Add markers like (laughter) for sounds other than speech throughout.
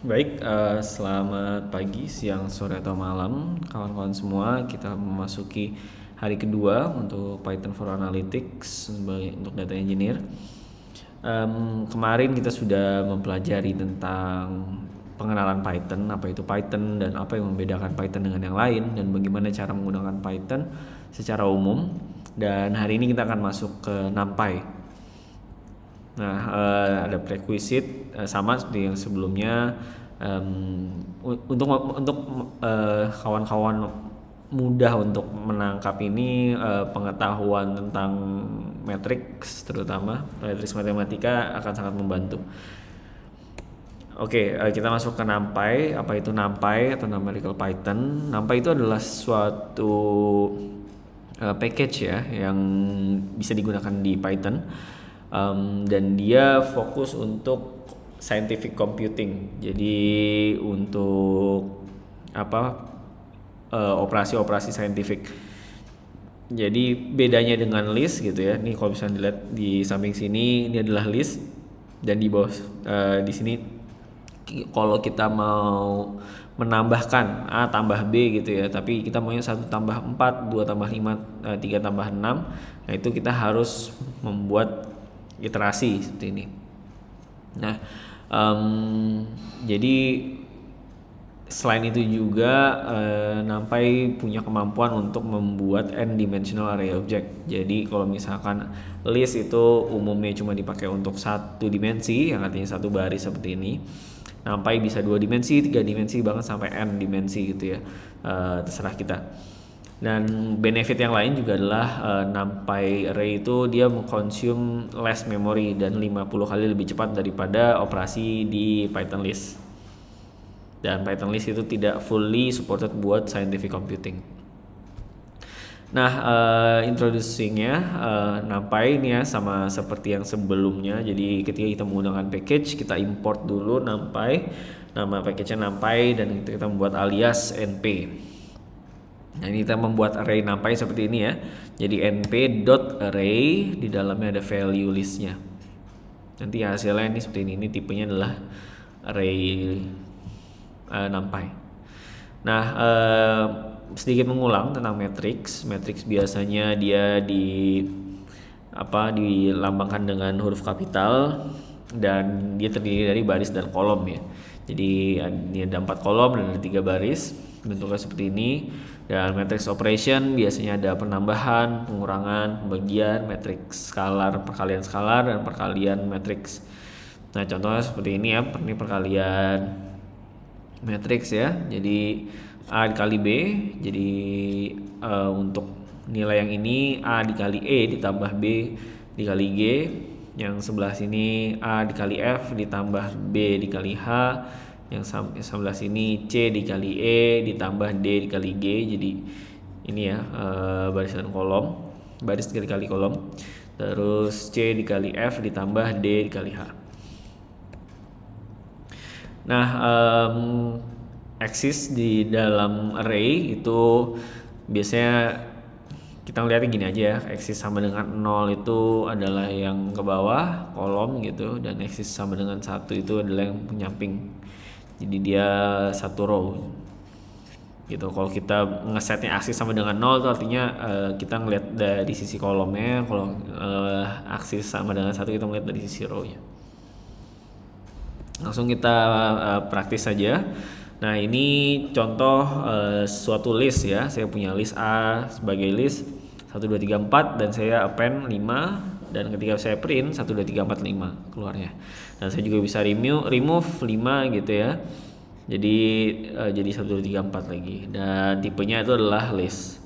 Baik, uh, selamat pagi, siang, sore, atau malam kawan-kawan semua. Kita memasuki hari kedua untuk Python for Analytics untuk data engineer. Um, kemarin kita sudah mempelajari tentang pengenalan Python, apa itu Python dan apa yang membedakan Python dengan yang lain dan bagaimana cara menggunakan Python secara umum. Dan hari ini kita akan masuk ke NumPy Nah, eh, ada prerequisite eh, sama seperti yang sebelumnya um, untuk untuk kawan eh, kawan-kawan mudah untuk menangkap ini uh, pengetahuan tentang matriks terutama matriks matematika akan sangat membantu. Oke, okay, uh, eh, kita masuk ke NumPy. Apa itu NumPy atau Numerical Python? NumPy itu adalah suatu uh, package ya yang bisa digunakan di Python um, dan dia fokus untuk scientific computing. Jadi untuk apa eh, operasi-operasi uh, scientific. Jadi bedanya dengan list gitu ya. ini kalau bisa dilihat di samping sini ini adalah list dan di bawah uh, di sini kalau kita mau menambahkan A tambah B gitu ya tapi kita maunya satu tambah 4 2 tambah 5 3 eh, tambah 6 nah itu kita harus membuat iterasi seperti ini nah um, jadi selain itu juga uh, Nampai punya kemampuan untuk membuat n-dimensional array object. Jadi kalau misalkan list itu umumnya cuma dipakai untuk satu dimensi, yang artinya satu baris seperti ini. Nampai bisa dua dimensi, tiga dimensi, bahkan sampai n dimensi gitu ya. Uh, terserah kita dan benefit yang lain juga adalah uh, eh, NumPy array itu dia mengkonsum less memory dan 50 kali lebih cepat daripada operasi di Python list. Dan Python list itu tidak fully supported buat scientific computing. Nah, uh, introducingnya uh, eh, NumPy ini ya sama seperti yang sebelumnya. Jadi ketika kita menggunakan package, kita import dulu NumPy, nama package-nya NumPy dan kita membuat alias np. Nah ini kita membuat array numpy seperti ini ya. Jadi np.array di dalamnya ada value listnya. Nanti hasilnya ini seperti ini. Ini tipenya adalah array uh, eh, numpy. Nah uh, sedikit mengulang tentang matrix. Matrix biasanya dia di apa dilambangkan dengan huruf kapital dan dia terdiri dari baris dan kolom ya. Jadi ini ada empat kolom dan ada tiga baris bentuknya seperti ini dan matrix operation biasanya ada penambahan, pengurangan, pembagian, matrix skalar, perkalian skalar, dan perkalian matrix. Nah contohnya seperti ini ya, ini perkalian matrix ya. Jadi A dikali B, jadi e, untuk nilai yang ini A dikali E ditambah B dikali G. Yang sebelah sini A dikali F ditambah B dikali H yang sebelah sini C dikali E ditambah D dikali G jadi ini ya e, barisan kolom baris dikali kolom terus C dikali F ditambah D dikali H nah um, eksis di dalam array itu biasanya kita lihat gini aja ya eksis sama dengan 0 itu adalah yang ke bawah kolom gitu dan eksis sama dengan satu itu adalah yang penyamping jadi dia satu row gitu kalau kita ngesetnya aksis sama dengan nol itu artinya uh, kita ngelihat dari sisi kolomnya kalau uh, aksis sama dengan satu kita ngelihat dari sisi rownya langsung kita uh, praktis saja nah ini contoh uh, suatu list ya saya punya list A sebagai list 1, 2, 3, 4 dan saya append 5 dan ketika saya print 1 2 3 4 5 keluarnya. Dan saya juga bisa remove remove 5 gitu ya. Jadi uh, jadi 1 2 3 4 lagi dan tipenya itu adalah list.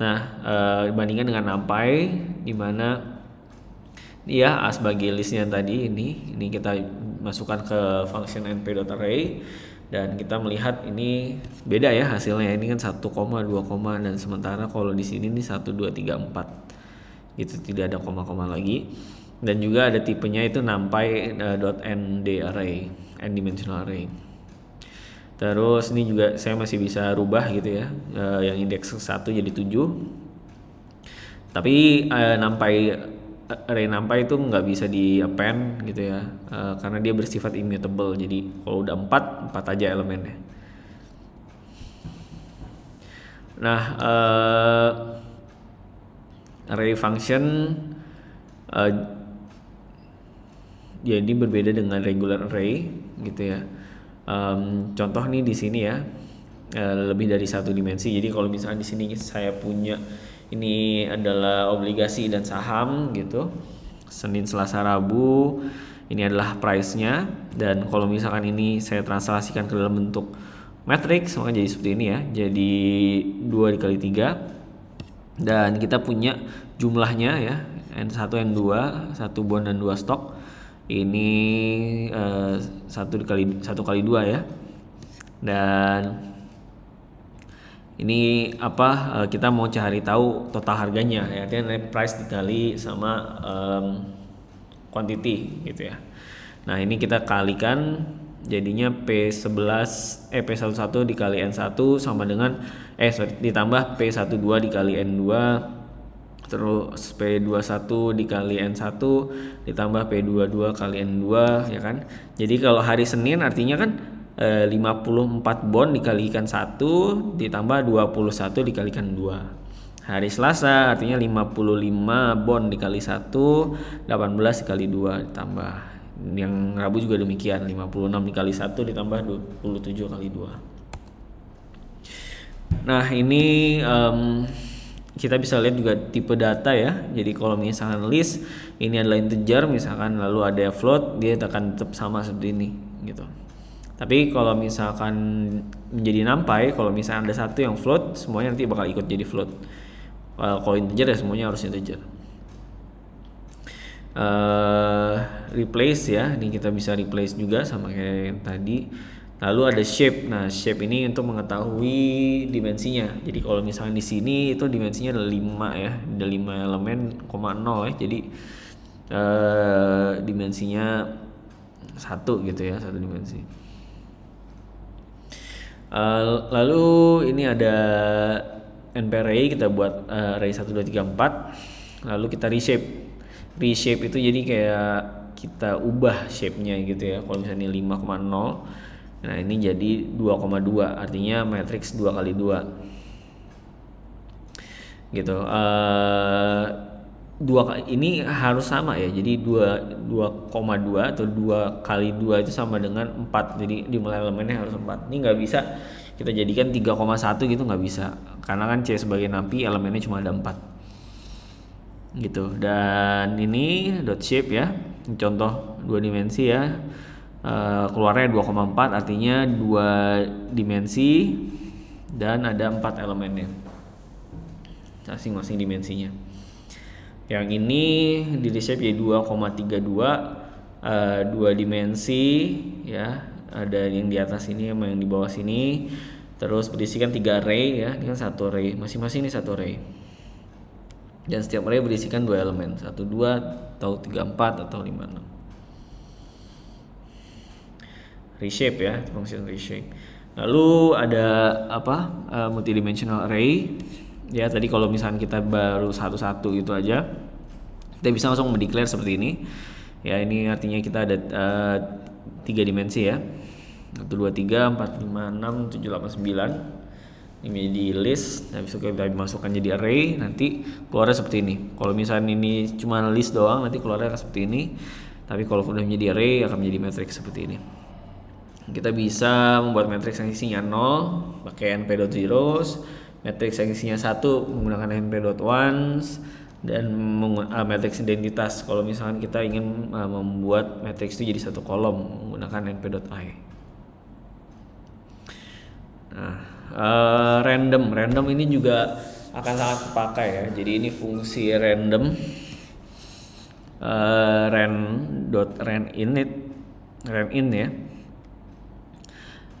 Nah, uh, dibandingkan dengan NumPy di mana ya ah, bagi listnya tadi ini ini kita masukkan ke function np.array dan kita melihat ini beda ya hasilnya ini kan 1, 2, dan sementara kalau di sini ini 1234 2, 3, 4 itu tidak ada koma-koma lagi dan juga ada tipenya itu nampai eh, dot .nd array n dimensional array terus ini juga saya masih bisa rubah gitu ya eh, yang indeks satu jadi 7 tapi uh, nampai array nampai itu nggak bisa di append gitu ya karena dia bersifat immutable jadi kalau udah 4 4 aja elemennya nah array function uh, jadi ya, berbeda dengan regular array gitu ya um, contoh nih di sini ya uh, lebih dari satu dimensi jadi kalau misalnya di sini saya punya ini adalah obligasi dan saham gitu Senin Selasa Rabu ini adalah price-nya dan kalau misalkan ini saya translasikan ke dalam bentuk matrix maka jadi seperti ini ya jadi dua dikali tiga dan kita punya jumlahnya ya N1 N2 satu bond dan dua stok ini eh, satu kali satu kali dua ya dan ini apa uh, kita mau cari tahu total harganya ya artinya price dikali sama um, quantity gitu ya nah ini kita kalikan jadinya P11 eh P11 dikali N1 sama dengan eh sorry ditambah P12 dikali N2 terus P21 dikali N1 ditambah P22 kali N2 ya kan jadi kalau hari Senin artinya kan eh, 54 bon dikalikan 1 ditambah 21 dikalikan 2 Hari Selasa artinya 55 bon dikali 1 18 dikali 2 ditambah yang Rabu juga demikian 56 dikali 1 ditambah 27 kali 2 nah ini um, kita bisa lihat juga tipe data ya jadi kalau misalkan list ini adalah integer misalkan lalu ada float dia akan tetap sama seperti ini gitu tapi kalau misalkan menjadi nampai kalau misalkan ada satu yang float semuanya nanti bakal ikut jadi float kalau integer ya semuanya harus integer uh, replace ya ini kita bisa replace juga sama kayak yang tadi lalu ada shape nah shape ini untuk mengetahui dimensinya jadi kalau misalnya di sini itu dimensinya ada 5 ya ada 5 elemen, nol ya jadi uh, dimensinya satu gitu ya satu dimensi uh, lalu ini ada np array kita buat uh, array 1234 lalu kita reshape reshape itu jadi kayak kita ubah shape-nya gitu ya kalau misalnya ini 5,0 nah ini jadi 2,2 artinya matrix 2 kali 2 gitu uh, dua ini harus sama ya jadi 2,2 atau 2 kali 2 itu sama dengan 4 jadi di elemennya harus 4 ini nggak bisa kita jadikan 3,1 gitu nggak bisa karena kan C sebagai nampi elemennya cuma ada 4 gitu dan ini dot shape ya contoh dua dimensi ya e, keluarnya 2,4 artinya dua dimensi dan ada empat elemennya masing-masing dimensinya yang ini di shape ya 2,32 e, dua dimensi ya ada yang di atas ini sama yang di bawah sini terus berisikan tiga array ya ini kan satu array masing-masing ini satu array dan setiap array berisikan dua elemen satu dua atau tiga empat atau lima enam reshape ya fungsi reshape lalu ada apa uh, multidimensional array ya tadi kalau misalnya kita baru satu-satu itu aja kita bisa langsung mendeklar seperti ini ya ini artinya kita ada uh, tiga dimensi ya satu dua tiga empat lima enam tujuh delapan sembilan ini di list habis itu kita masukkan jadi array nanti keluarnya seperti ini kalau misalnya ini cuma list doang nanti keluarnya akan seperti ini tapi kalau sudah menjadi array akan menjadi matrix seperti ini kita bisa membuat matrix yang isinya 0 pakai zeros. matrix yang isinya 1 menggunakan np.1 dan uh, matrix identitas kalau misalkan kita ingin uh, membuat matrix itu jadi satu kolom menggunakan np.i nah uh, random random ini juga akan sangat terpakai ya jadi ini fungsi random uh, eh, ren dot ren init ren in ya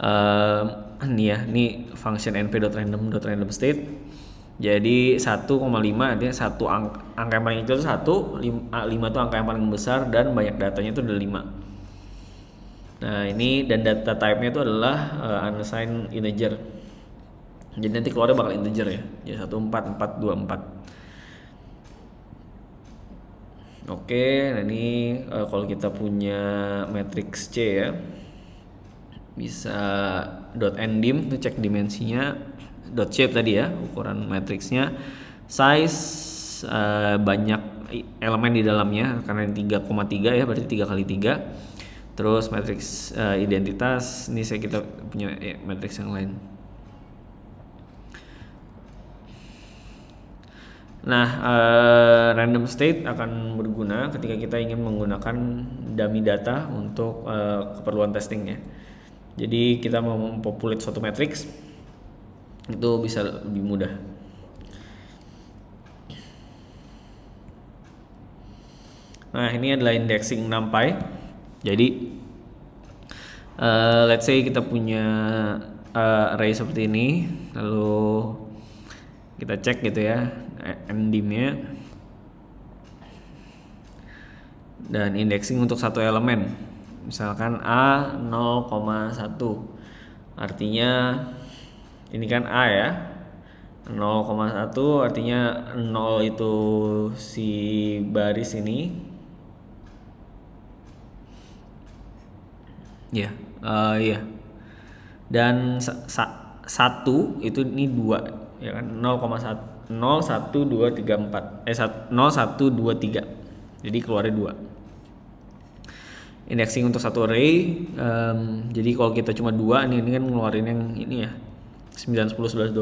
uh, ini ya ini function np dot random dot random state jadi 1,5 artinya satu angka, angka yang paling kecil itu satu, 5 itu angka yang paling besar dan banyak datanya itu ada 5. Nah, ini dan data type-nya itu adalah uh, unsigned integer jadi nanti keluarnya bakal integer ya jadi satu empat empat dua empat oke nah ini uh, kalau kita punya matrix C ya bisa dot ndim itu cek dimensinya dot shape tadi ya ukuran matriksnya size uh, banyak elemen di dalamnya karena ini 3,3 ya berarti 3 kali 3 terus matriks uh, eh, identitas ini saya kita punya ya, matriks yang lain Nah, uh, random state akan berguna ketika kita ingin menggunakan dummy data untuk uh, keperluan testingnya. Jadi kita mau mempopulate suatu matrix itu bisa lebih mudah. Nah, ini adalah indexing NumPy. Jadi uh, let's say kita punya uh, array seperti ini, lalu kita cek gitu ya endingnya dan indexing untuk satu elemen misalkan A 0,1 artinya ini kan A ya 0,1 artinya 0 itu si baris ini ya yeah, uh, ya yeah. dan sa, sa satu itu ini dua ya kan 0,1 0 1 2 3 4 eh 1 0 2 3 jadi keluarnya 2 indexing untuk satu array um, jadi kalau kita cuma 2 ini, ini kan ngeluarin yang ini ya 9 10 11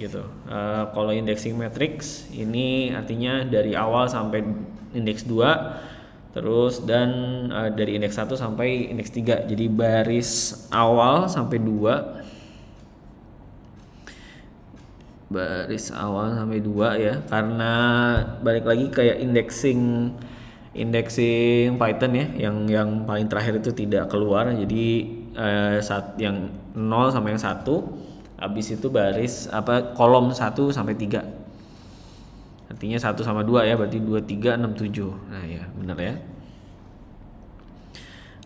12 gitu uh, kalau indexing matrix ini artinya dari awal sampai indeks 2 terus dan uh, dari indeks 1 sampai indeks 3 jadi baris awal sampai 2 baris awal sampai dua ya karena balik lagi kayak indexing indexing Python ya yang yang paling terakhir itu tidak keluar jadi eh, saat yang 0 sampai yang satu habis itu baris apa kolom 1 sampai 3 artinya 1 sama 2 ya berarti 2 3 6 7 nah ya bener ya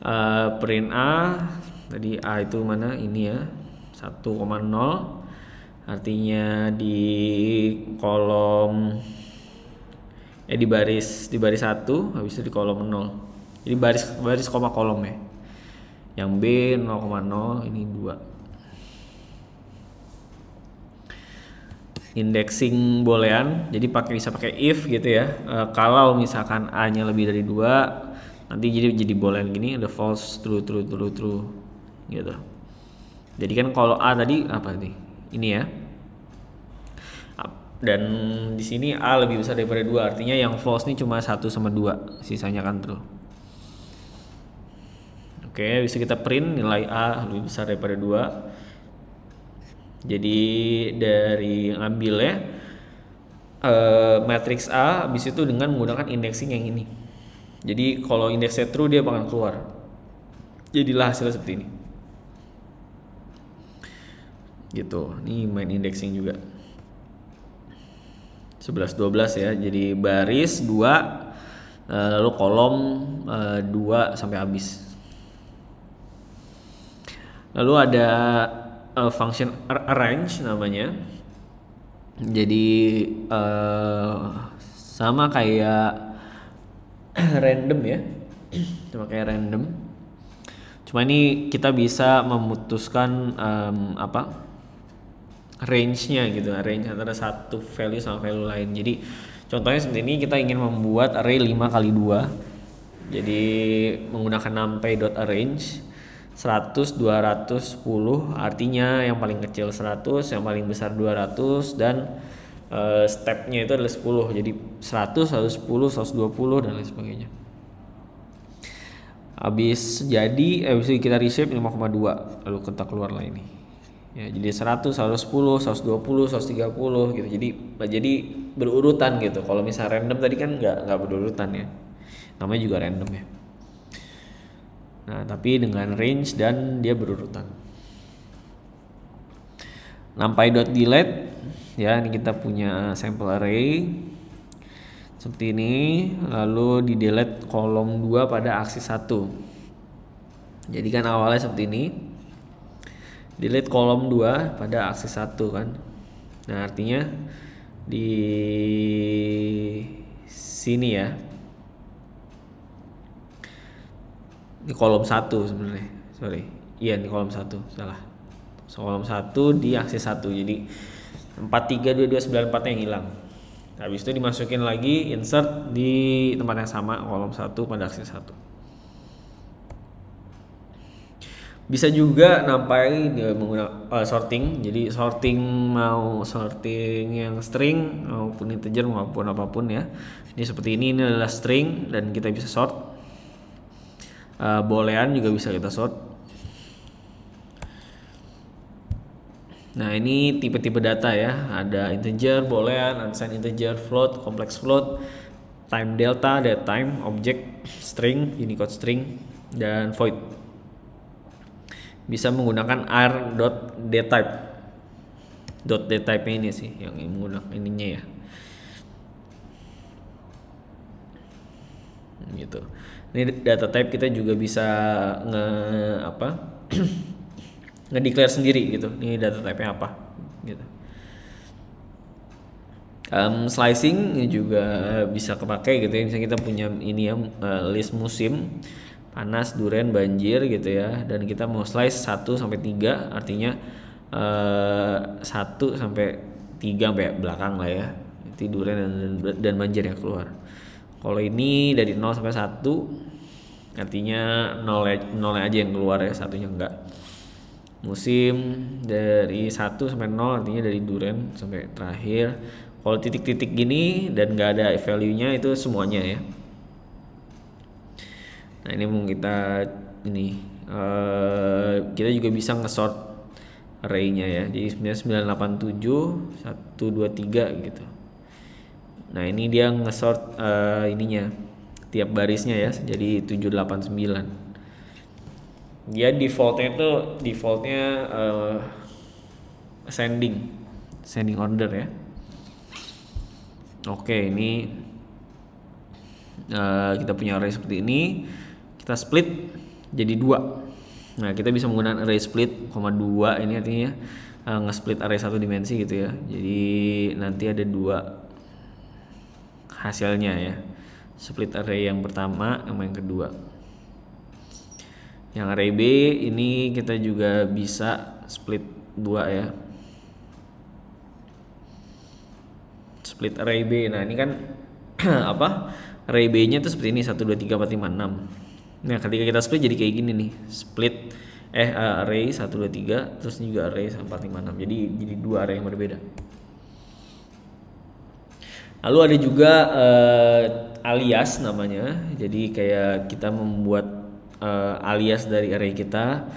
uh, print A tadi A itu mana ini ya artinya di kolom eh di baris di baris satu habis itu di kolom 0 jadi baris baris koma kolom ya yang B 0,0 ini 2 indexing boolean jadi pakai bisa pakai if gitu ya e, kalau misalkan A nya lebih dari dua nanti jadi jadi boolean gini ada false true true true true gitu jadi kan kalau A tadi apa nih ini ya dan di sini A lebih besar daripada dua artinya yang false ini cuma satu sama dua sisanya kan true oke bisa kita print nilai A lebih besar daripada dua jadi dari ngambilnya uh, eh, matriks A habis itu dengan menggunakan indexing yang ini jadi kalau indeksnya true dia bakal keluar jadilah hasilnya seperti ini gitu nih main indexing juga 11 12 ya jadi baris 2 eh, lalu kolom 2 eh, sampai habis lalu ada eh, function arrange namanya jadi sama kayak (clears throat) random ya cuma (clears throat) kayak random cuma ini kita bisa memutuskan um, apa range-nya gitu range antara satu value sama value lain jadi contohnya seperti ini kita ingin membuat array 5 kali 2 jadi menggunakan numpy dot arrange 100 200 10 artinya yang paling kecil 100 yang paling besar 200 dan uh, stepnya itu adalah 10 jadi 100 110 120 dan lain sebagainya habis jadi habis itu kita reshape 5,2 lalu kita keluar lah ini ya jadi 100 110 120 130 gitu jadi jadi berurutan gitu kalau misal random tadi kan nggak nggak berurutan ya namanya juga random ya nah tapi dengan range dan dia berurutan nampai dot delete ya ini kita punya sample array seperti ini lalu di delete kolom 2 pada aksi 1 jadi kan awalnya seperti ini delete kolom 2 pada aksis 1 kan nah artinya di sini ya di kolom 1 sebenarnya sorry iya di kolom 1 salah so, kolom 1 di aksis 1 jadi 432294 yang hilang habis itu dimasukin lagi insert di tempat yang sama kolom 1 pada aksis 1 bisa juga nampai ya, menggunakan uh, sorting jadi sorting mau sorting yang string maupun integer maupun apapun ya ini seperti ini ini adalah string dan kita bisa sort uh, eh, boolean juga bisa kita sort nah ini tipe-tipe data ya ada integer boolean unsigned integer float complex float time delta date time object string unicode string dan void bisa menggunakan r dot type. dot dtype ini sih yang menggunakan ininya ya gitu ini data type kita juga bisa nge apa (clears throat) declare sendiri gitu ini data type nya apa gitu um, slicing juga bisa kepake gitu ya misalnya kita punya ini ya eh, list musim panas durian banjir gitu ya dan kita mau slice 1 sampai 3 artinya eh, satu 1 sampai 3 sampai belakang lah ya itu durian dan, dan banjir yang keluar kalau ini dari 0 sampai 1 artinya 0 0 aja yang keluar ya satunya enggak musim dari 1 sampai 0 artinya dari durian sampai terakhir kalau titik-titik gini dan enggak ada value-nya itu semuanya ya nah ini mau kita ini uh, kita juga bisa ngesort arraynya ya jadi sebenarnya 987 123 gitu nah ini dia ngesort uh, ininya tiap barisnya ya jadi 789 dia defaultnya itu defaultnya uh, eh, sending ascending order ya oke ini uh, kita punya array seperti ini kita split jadi dua nah kita bisa menggunakan array split koma dua ini artinya uh, nge-split array satu dimensi gitu ya jadi nanti ada dua hasilnya ya split array yang pertama sama yang kedua yang array B ini kita juga bisa split dua ya split array B nah ini kan (clears throat) apa array B nya itu seperti ini satu dua tiga empat lima enam Nah, ketika kita split jadi kayak gini nih. Split eh uh, array 1 2 3 terus juga array 4 5 6. Jadi jadi dua array yang berbeda. Lalu ada juga uh, alias namanya. Jadi kayak kita membuat uh, alias dari array kita.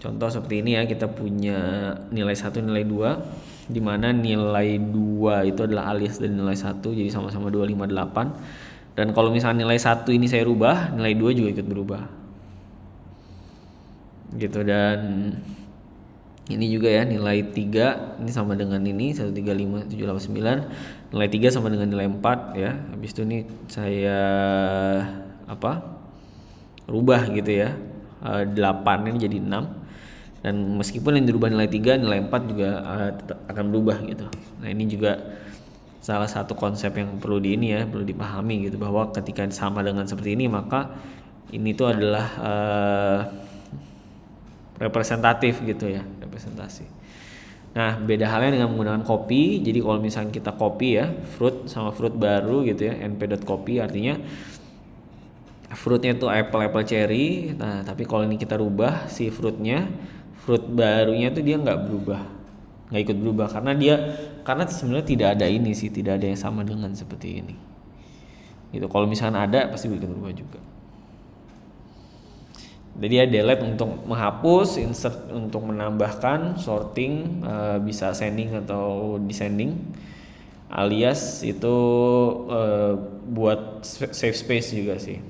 Contoh seperti ini ya, kita punya nilai 1 nilai 2 di mana nilai 2 itu adalah alias dari nilai 1 jadi sama-sama 258 dan kalau misalnya nilai satu ini saya rubah, nilai dua juga ikut berubah. Gitu dan ini juga ya nilai tiga ini sama dengan ini satu tiga lima tujuh delapan sembilan. nilai tiga sama dengan nilai empat, ya habis itu ini saya apa rubah gitu ya 8 eh, ini jadi enam. dan meskipun yang dirubah nilai tiga, nilai empat juga eh, akan berubah gitu nah ini juga salah satu konsep yang perlu di ini ya perlu dipahami gitu bahwa ketika sama dengan seperti ini maka ini tuh adalah uh, representatif gitu ya representasi. Nah beda halnya dengan menggunakan kopi. Jadi kalau misalnya kita kopi ya fruit sama fruit baru gitu ya np dot kopi artinya fruitnya itu apple apple cherry. Nah tapi kalau ini kita rubah si fruitnya fruit barunya tuh dia nggak berubah nggak ikut berubah karena dia karena sebenarnya tidak ada ini sih tidak ada yang sama dengan seperti ini gitu kalau misalnya ada pasti ikut berubah juga jadi ya delete untuk menghapus insert untuk menambahkan sorting eh, bisa sending atau descending alias itu eh, buat save space juga sih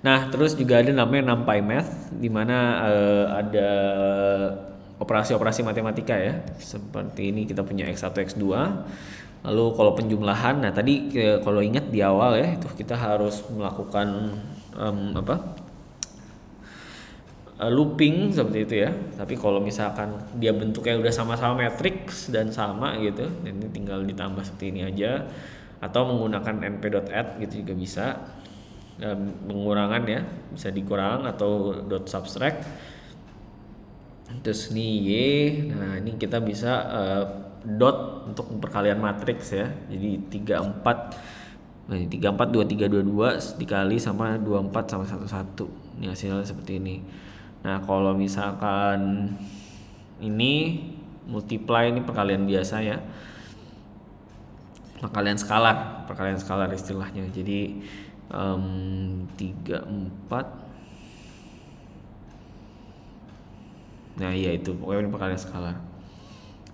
Nah, terus juga ada namanya NumPy Math di mana uh, ada eh, operasi-operasi matematika ya. Seperti ini kita punya X1, X2. Lalu kalau penjumlahan, nah tadi kalau ingat di awal ya itu kita harus melakukan um, apa? Eh, looping seperti itu ya. Tapi kalau misalkan dia bentuknya udah sama-sama matrix dan sama gitu, ini tinggal ditambah seperti ini aja atau menggunakan np.add gitu juga bisa Eh, pengurangan ya bisa dikurang atau dot subtract terus nih y nah ini kita bisa uh, dot untuk perkalian matriks ya jadi 34 nah, dua dua dikali sama dua empat sama satu ini hasilnya seperti ini nah kalau misalkan ini multiply ini perkalian biasa ya perkalian skalar perkalian skalar istilahnya jadi um, 3 4 nah iya itu pokoknya ini perkalian skalar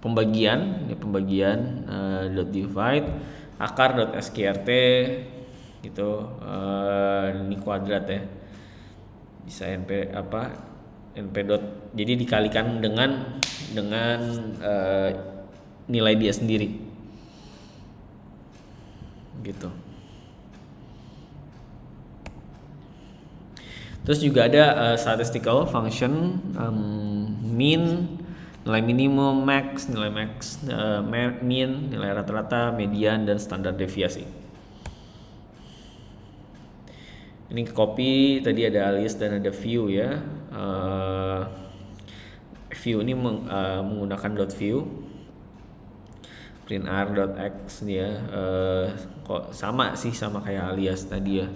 pembagian ini pembagian uh, dot divide akar dot sqrt gitu uh, ini kuadrat ya bisa np apa np dot jadi dikalikan dengan dengan uh, nilai dia sendiri gitu Terus juga ada uh, statistical function um, mean nilai minimum, max, nilai max, uh, mean, nilai rata-rata, median dan standar deviasi. Ini copy tadi ada alias dan ada view ya. Uh, view ini meng, uh, menggunakan dot view print r dot x dia uh, kok sama sih sama kayak alias tadi ya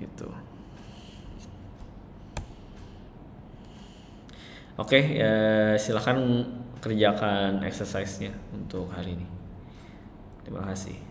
gitu. Oke, eh, silakan kerjakan exercise-nya untuk hari ini. Terima kasih.